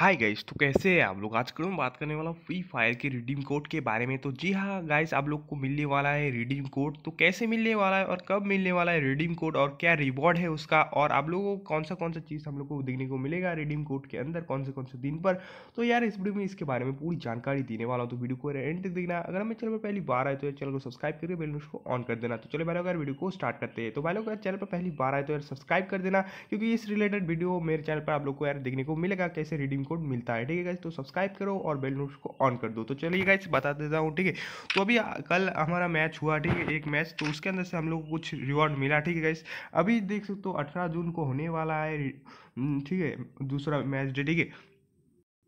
hi guys तो कैसे हैं आप लोग आज मैं बात करने वाला हूँ फ्री फायर के रिडीम कोड के बारे में तो जी हाँ गाइस आप लोग को मिलने वाला है रिडीम कोड तो कैसे मिलने वाला है और कब मिलने वाला है रिडीम कोड और क्या रिवॉर्ड है उसका और आप लोगों को कौन सा कौन सा चीज़ हम लोग को देखने को मिलेगा रिडीम कोड के अंदर कौन से कौन से दिन पर तो यार इस वीडियो में इसके बारे में पूरी जानकारी देने वाला हूँ तो वीडियो को एंड तक देखना अगर हमें चैनल पर पहली बार आए तो यार चैनल को सब्सक्राइब करके बेल को ऑन कर देना तो चलो भाई अगर वीडियो को स्टार्ट करते हैं तो भाई लोग अगर चैनल पर पहली बार आए तो यार सब्सक्राइब कर देना क्योंकि इस रिलेटेड वीडियो मेरे चैनल पर आप लोग को यार देखने को मिलेगा कैसे रिडीम कोड मिलता है ठीक है गाइज तो सब्सक्राइब करो और बेल नोट को ऑन कर दो तो चलिए गाइज बता देता हूँ ठीक है तो अभी कल हमारा मैच हुआ ठीक है एक मैच तो उसके अंदर से हम लोग को कुछ रिवॉर्ड मिला ठीक है गाइज अभी देख सकते हो अठारह जून को होने वाला है ठीक है दूसरा मैच डे ठीक है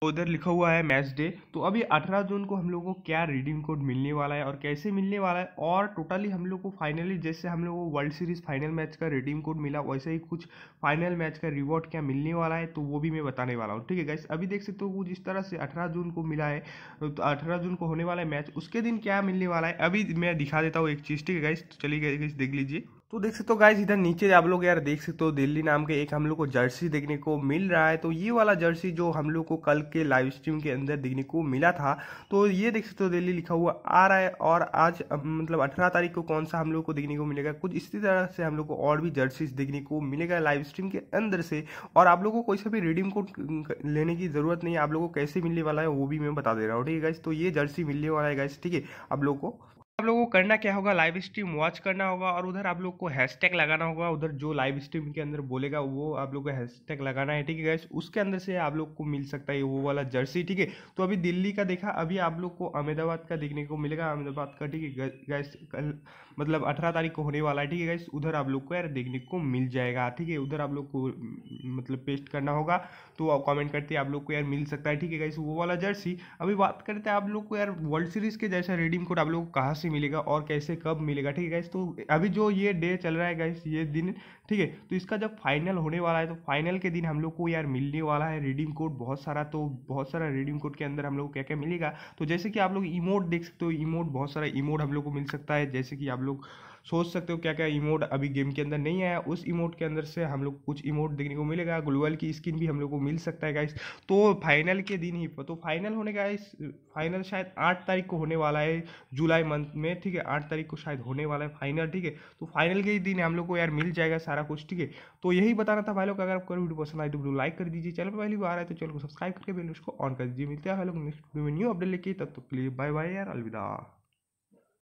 उधर लिखा हुआ है मैच डे तो अभी 18 जून को हम लोग को क्या रीडिंग कोड मिलने वाला है और कैसे मिलने वाला है और टोटली हम लोग को फाइनली जैसे हम लोग को वर्ल्ड सीरीज फाइनल मैच का रीडिंग कोड मिला वैसे ही कुछ फाइनल मैच का रिवॉर्ड क्या मिलने वाला है तो वो भी मैं बताने वाला हूँ ठीक है गैस अभी देख सकते हो तो जिस तरह से अठारह जून को मिला है तो अठारह जून को होने वाला है मैच उसके दिन क्या मिलने वाला है अभी मैं दिखा देता हूँ एक चीज़ ठीक है गैस तो चलिए गैस देख लीजिए तो देख सकते हो गाइज इधर नीचे आप लोग यार देख सकते हो दिल्ली नाम के एक हम लोग को जर्सी देखने को मिल रहा है तो ये वाला जर्सी जो हम लोग को कल के लाइव स्ट्रीम के अंदर देखने को मिला था तो ये देख सकते हो दिल्ली लिखा हुआ आ रहा है और आज मतलब अठारह तारीख को कौन सा हम लोग को देखने को मिलेगा कुछ इसी तरह से हम लोग को और भी जर्सीज देखने को मिलेगा लाइव स्ट्रीम के अंदर से और आप लोग को कोई सा भी रिडीम कोड लेने की ज़रूरत नहीं है आप लोग को कैसे मिलने वाला है वो भी मैं बता दे रहा हूँ ठीक है गाइज तो ये जर्सी मिलने वाला है गाइज ठीक है आप लोग को आप लोगों को करना क्या होगा लाइव स्ट्रीम वॉच करना होगा और उधर आप लोग को हैशटैग लगाना होगा उधर जो लाइव स्ट्रीम के अंदर बोलेगा वो आप लोग को हैशटैग लगाना है ठीक है गैस उसके अंदर से आप लोग को मिल सकता है वो वाला जर्सी ठीक है तो अभी दिल्ली का देखा अभी आप लोग को अहमदाबाद का देखने को मिलेगा अहमदाबाद का ठीक है गैस कल मतलब अठारह तारीख को होने वाला है ठीक है गैस उधर आप लोग को यार देखने को मिल जाएगा ठीक है उधर आप लोग को मतलब पेस्ट करना होगा तो कॉमेंट करते आप लोग को यार मिल सकता है ठीक है गैस वो वाला जर्सी अभी बात करते हैं आप लोग को यार वर्ल्ड सीरीज़ के जैसा रेडीम कोड आप लोग को कहाँ से मिलेगा और कैसे कब मिलेगा ठीक है गाइस तो अभी जो ये डे चल रहा है गाइस ये दिन ठीक है तो इसका जब फाइनल होने वाला है तो फाइनल के दिन हम लोग को यार मिलने वाला है रिडीम कोड बहुत सारा तो बहुत सारा रिडीम कोड के अंदर हम लोग को क्या क्या मिलेगा तो जैसे कि आप लोग इमोट देख सकते हो इमोट बहुत सारा इमोट हम लोग को मिल सकता है जैसे कि आप लोग सोच सकते हो क्या क्या इमोट अभी गेम के अंदर नहीं आया उस इमोट के अंदर से हम लोग कुछ इमोट देखने को मिलेगा ग्लोबल की स्किन भी हम लोग को मिल सकता है गाइस तो फाइनल के दिन ही तो फाइनल होने का इस फाइनल शायद आठ तारीख को होने वाला है जुलाई मंथ में ठीक है आठ तारीख को शायद होने वाला है फाइनल ठीक है तो फाइनल के ही दिन हम लोग को यार मिल जाएगा सारा कुछ ठीक है तो यही बताना था भाई लोग अगर आपको वीडियो पसंद आए तो वीडियो लाइक कर दीजिए चैनल पर पहली बार आए तो चैनल को सब्सक्राइब करके बेल उसको ऑन कर दीजिए मिलते हैं हम लोग नेक्स्ट वीडियो में न्यू अपडेट लेके तब तक के लिए बाय बाय यार अलविदा